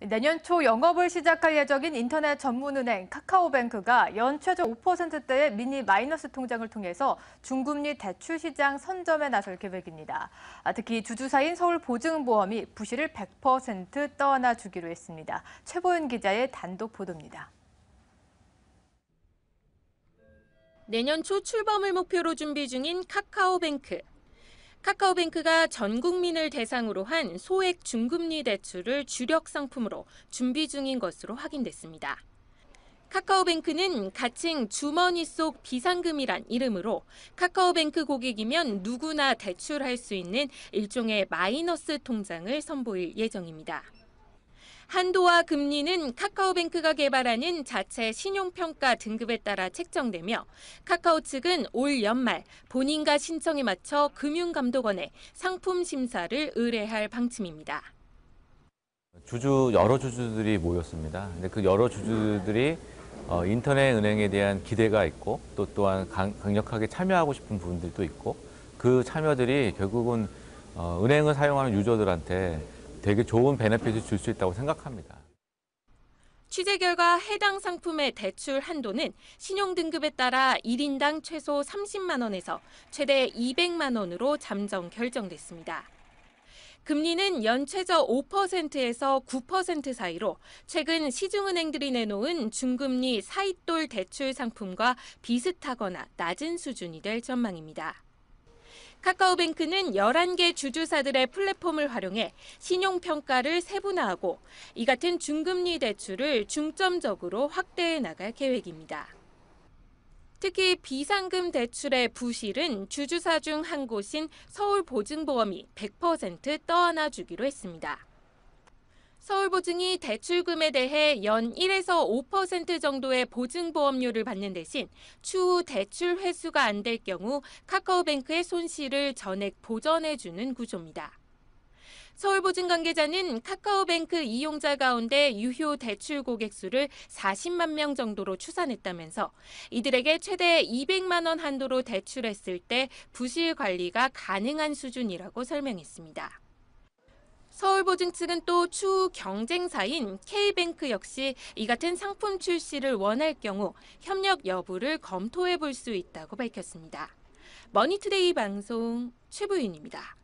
내년 초 영업을 시작할 예정인 인터넷 전문은행 카카오뱅크가 연 최저 5%대의 미니 마이너스 통장을 통해서 중금리 대출 시장 선점에 나설 계획입니다. 아, 특히 주주사인 서울보증보험이 부실을 100% 떠안아주기로 했습니다. 최보윤 기자의 단독 보도입니다. 내년 초 출범을 목표로 준비 중인 카카오뱅크. 카카오뱅크가 전 국민을 대상으로 한 소액 중금리 대출을 주력 상품으로 준비 중인 것으로 확인됐습니다. 카카오뱅크는 가칭 주머니 속 비상금이란 이름으로 카카오뱅크 고객이면 누구나 대출할 수 있는 일종의 마이너스 통장을 선보일 예정입니다. 한도와 금리는 카카오뱅크가 개발하는 자체 신용평가 등급에 따라 책정되며 카카오 측은 올 연말 본인과 신청에 맞춰 금융감독원에 상품 심사를 의뢰할 방침입니다. 주주 여러 주주들이 모였습니다. 근데 그 여러 주주들이 어, 인터넷 은행에 대한 기대가 있고 또 또한 강, 력하게 참여하고 싶은 분들도 있고 그 참여들이 결국은 어, 은행을 사용하는 유저들한테 되게 좋은 베네핏을 줄수 있다고 생각합니다. 취재 결과 해당 상품의 대출 한도는 신용등급에 따라 1인당 최소 30만 원에서 최대 200만 원으로 잠정 결정됐습니다. 금리는 연최저 5%에서 9% 사이로 최근 시중은행들이 내놓은 중금리 사이돌 대출 상품과 비슷하거나 낮은 수준이 될 전망입니다. 카카오뱅크는 11개 주주사들의 플랫폼을 활용해 신용평가를 세분화하고 이 같은 중금리 대출을 중점적으로 확대해 나갈 계획입니다. 특히 비상금 대출의 부실은 주주사 중 한 곳인 서울보증보험이 100% 떠안아주기로 했습니다. 서울보증이 대출금에 대해 연 1에서 5% 정도의 보증보험료를 받는 대신 추후 대출 회수가 안 될 경우 카카오뱅크의 손실을 전액 보전해주는 구조입니다. 서울보증 관계자는 카카오뱅크 이용자 가운데 유효 대출 고객 수를 40만 명 정도로 추산했다면서 이들에게 최대 200만 원 한도로 대출했을 때 부실 관리가 가능한 수준이라고 설명했습니다. 서울보증 측은 또 추후 경쟁사인 K뱅크 역시 이 같은 상품 출시를 원할 경우 협력 여부를 검토해 볼 수 있다고 밝혔습니다. 머니투데이 방송 최부윤입니다.